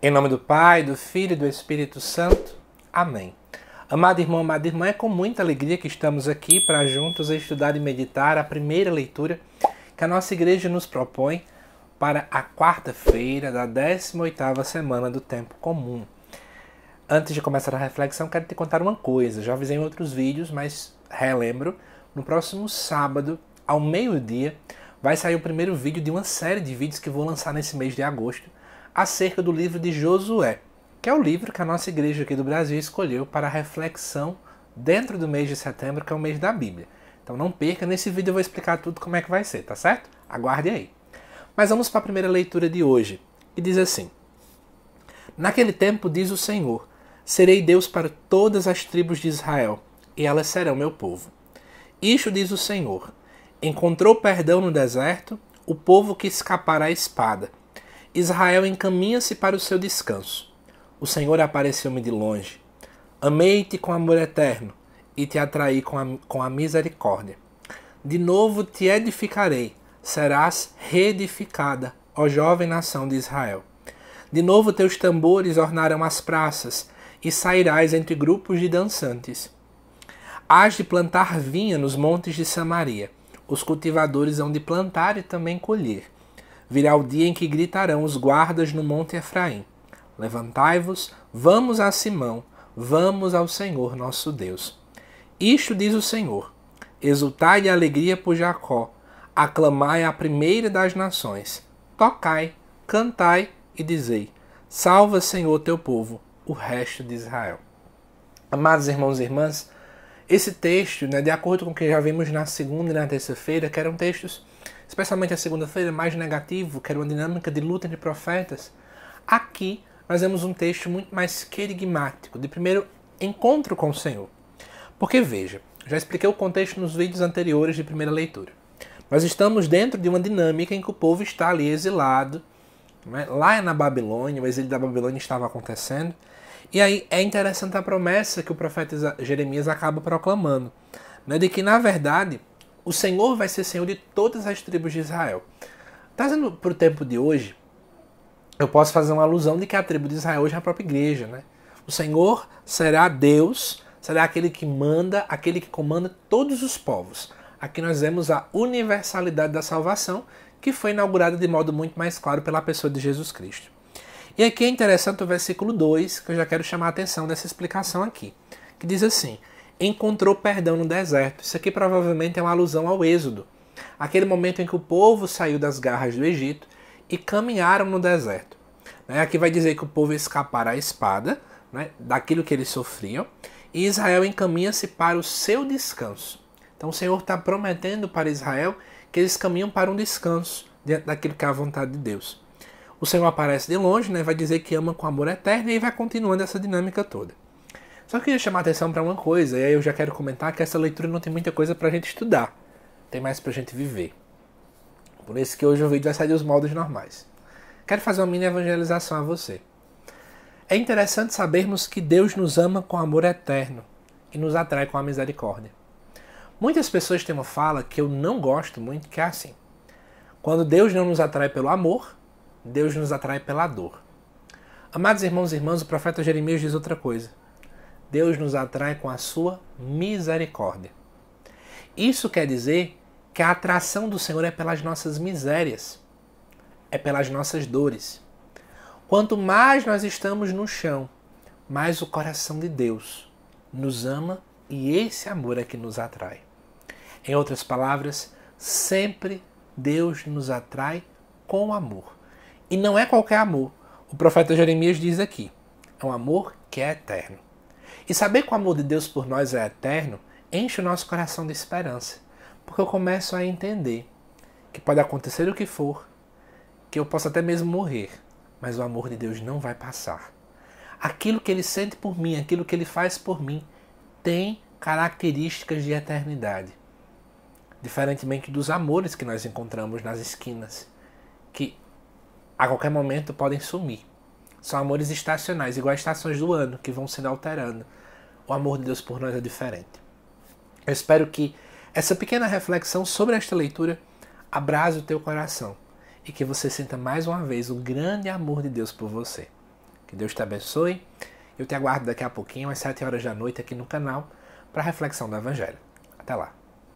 Em nome do Pai, do Filho e do Espírito Santo. Amém. Amado irmão, amada irmã, é com muita alegria que estamos aqui para juntos estudar e meditar a primeira leitura que a nossa igreja nos propõe para a quarta-feira da 18ª semana do tempo comum. Antes de começar a reflexão, quero te contar uma coisa. Já avisei em outros vídeos, mas relembro, no próximo sábado, ao meio-dia, vai sair o primeiro vídeo de uma série de vídeos que vou lançar nesse mês de agosto acerca do livro de Josué, que é o livro que a nossa igreja aqui do Brasil escolheu para reflexão dentro do mês de setembro, que é o mês da Bíblia. Então não perca, nesse vídeo eu vou explicar tudo como é que vai ser, tá certo? Aguarde aí. Mas vamos para a primeira leitura de hoje, que diz assim: Naquele tempo diz o Senhor: Serei Deus para todas as tribos de Israel, e elas serão meu povo. Isto diz o Senhor: Encontrou perdão no deserto o povo que escapará à espada Israel encaminha-se para o seu descanso. O Senhor apareceu-me de longe. Amei-te com amor eterno e te atraí com a, com a misericórdia. De novo te edificarei, serás reedificada, ó jovem nação de Israel. De novo teus tambores ornarão as praças, e sairás entre grupos de dançantes. Hás de plantar vinha nos montes de Samaria, os cultivadores hão de plantar e também colher virá o dia em que gritarão os guardas no monte Efraim: Levantai-vos, vamos a Simão, vamos ao Senhor nosso Deus. Isto diz o Senhor: Exultai de alegria por Jacó, aclamai a primeira das nações, tocai, cantai e dizei: Salva, Senhor, teu povo, o resto de Israel. Amados irmãos e irmãs, esse texto, né, de acordo com o que já vimos na segunda e na terça-feira, que eram textos especialmente a segunda-feira, mais negativo, que era uma dinâmica de luta entre profetas, aqui nós temos um texto muito mais querigmático, de primeiro encontro com o Senhor. Porque veja, já expliquei o contexto nos vídeos anteriores de primeira leitura. Nós estamos dentro de uma dinâmica em que o povo está ali exilado, né? lá na Babilônia, o exílio da Babilônia estava acontecendo, e aí é interessante a promessa que o profeta Jeremias acaba proclamando, né? de que na verdade o Senhor vai ser Senhor de todas as tribos de Israel. Trazendo para o tempo de hoje, eu posso fazer uma alusão de que a tribo de Israel hoje é a própria igreja, né? O Senhor será Deus, será aquele que manda, aquele que comanda todos os povos. Aqui nós vemos a universalidade da salvação, que foi inaugurada de modo muito mais claro pela pessoa de Jesus Cristo. E aqui é interessante o versículo 2, que eu já quero chamar a atenção nessa explicação aqui, que diz assim: encontrou perdão no deserto. Isso aqui provavelmente é uma alusão ao Êxodo, aquele momento em que o povo saiu das garras do Egito e caminharam no deserto. Né? Aqui vai dizer que o povo escapará à espada, né, daquilo que eles sofriam, e Israel encaminha-se para o seu descanso. Então o Senhor está prometendo para Israel que eles caminham para um descanso diante daquilo que é a vontade de Deus. O Senhor aparece de longe, né, vai dizer que ama com amor eterno e vai continuando essa dinâmica toda. Só queria chamar a atenção para uma coisa, e aí eu já quero comentar que essa leitura não tem muita coisa para a gente estudar, tem mais para a gente viver. Por isso que hoje o vídeo vai sair dos moldes normais. Quero fazer uma mini evangelização a você. É interessante sabermos que Deus nos ama com amor eterno e nos atrai com a misericórdia. Muitas pessoas têm uma fala que eu não gosto muito, que é assim: quando Deus não nos atrai pelo amor, Deus nos atrai pela dor. Amados irmãos e irmãs, o profeta Jeremias diz outra coisa. Deus nos atrai com a sua misericórdia. Isso quer dizer que a atração do Senhor é pelas nossas misérias, é pelas nossas dores. Quanto mais nós estamos no chão, mais o coração de Deus nos ama e esse amor é que nos atrai. Em outras palavras, sempre Deus nos atrai com amor. E não é qualquer amor. O profeta Jeremias diz aqui: é um amor que é eterno. E saber que o amor de Deus por nós é eterno enche o nosso coração de esperança, porque eu começo a entender que pode acontecer o que for, que eu posso até mesmo morrer, mas o amor de Deus não vai passar. Aquilo que ele sente por mim, aquilo que ele faz por mim, tem características de eternidade. Diferentemente dos amores que nós encontramos nas esquinas, que a qualquer momento podem sumir. São amores estacionais, igual as estações do ano, que vão sendo alterando. O amor de Deus por nós é diferente. Eu espero que essa pequena reflexão sobre esta leitura abrace o teu coração e que você sinta mais uma vez o grande amor de Deus por você. Que Deus te abençoe. Eu te aguardo daqui a pouquinho, às 7 horas da noite, aqui no canal, para a reflexão do Evangelho. Até lá.